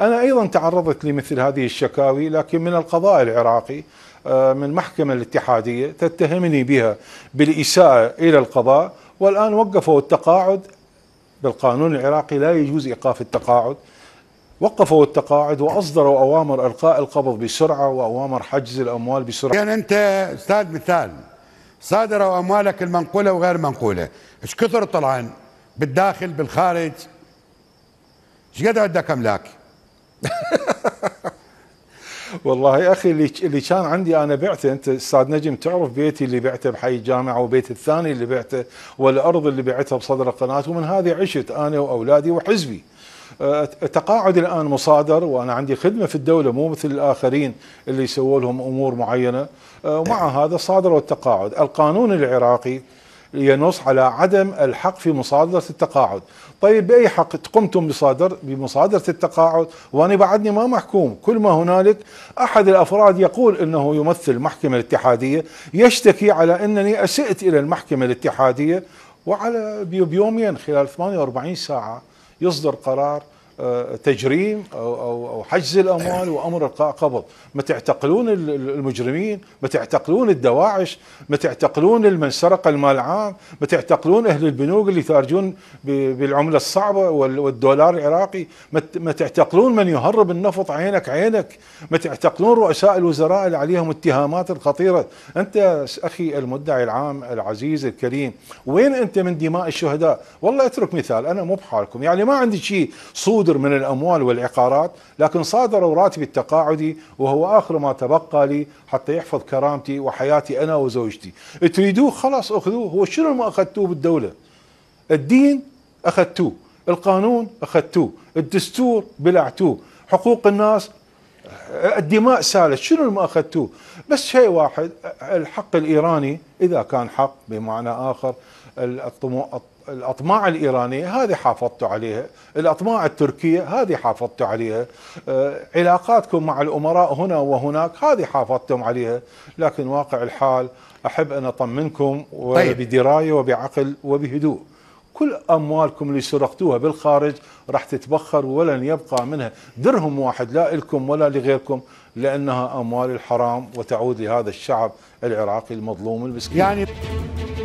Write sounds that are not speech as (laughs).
أنا أيضا تعرضت لمثل هذه الشكاوي لكن من القضاء العراقي آه، من المحكمة الاتحادية تتهمني بها بالإساءة إلى القضاء والآن وقفوا التقاعد بالقانون العراقي لا يجوز إيقاف التقاعد وقفوا التقاعد وأصدروا أوامر إلقاء القبض بسرعة وأوامر حجز الأموال بسرعة يعني أنت أستاذ مثال صادروا أموالك المنقولة وغير المنقولة ايش كثر طلعن بالداخل بالخارج ايش قد عندك أملاك (laughs) والله يا اخي اللي اللي كان عندي انا بعته انت استاذ نجم تعرف بيتي اللي بعته بحي الجامعه وبيت الثاني اللي بعته والارض اللي بعتها بصدر القناه ومن هذه عشت انا واولادي وحزبي التقاعد الان مصادر وانا عندي خدمه في الدوله مو مثل الاخرين اللي سووا لهم امور معينه أه، ومع نعم. هذا صادروا التقاعد القانون العراقي ينص على عدم الحق في مصادرة التقاعد طيب بأي حق قمتم بصادر بمصادرة التقاعد وأنا بعدني ما محكوم كل ما هنالك أحد الأفراد يقول أنه يمثل المحكمة الاتحادية يشتكي على أنني أسئت إلى المحكمة الاتحادية وعلى بيومين خلال 48 ساعة يصدر قرار تجريم او او او حجز الاموال أيوه. وامر القاء قبض، ما تعتقلون المجرمين، ما تعتقلون الدواعش، ما تعتقلون من سرق المال العام، ما تعتقلون اهل البنوك اللي يتاجرون بالعمله الصعبه والدولار العراقي، ما تعتقلون من يهرب النفط عينك عينك، ما تعتقلون رؤساء الوزراء اللي عليهم اتهامات الخطيره، انت اخي المدعي العام العزيز الكريم، وين انت من دماء الشهداء؟ والله اترك مثال انا مو بحالكم، يعني ما عندي شيء صود صدر من الأموال والعقارات لكن صادروا راتبي التقاعدي وهو آخر ما تبقى لي حتى يحفظ كرامتي وحياتي أنا وزوجتي تريدوه خلاص أخذوه هو شنو ما أخذتوه بالدولة الدين أخذتوه القانون أخذتوه الدستور بلعتوه حقوق الناس الدماء سالت شنو اللي ما اخذتوه بس شيء واحد الحق الايراني اذا كان حق بمعنى اخر الاطماع الايرانيه هذه حافظتوا عليها، الاطماع التركيه هذه حافظتوا عليها، آه، علاقاتكم مع الامراء هنا وهناك هذه حافظتم عليها، لكن واقع الحال احب ان اطمنكم طيب. وبعقل وبهدوء. كل أموالكم اللي سرقتوها بالخارج راح تتبخر ولن يبقى منها درهم واحد لا لكم ولا لغيركم لأنها أموال الحرام وتعود لهذا الشعب العراقي المظلوم المسكين يعني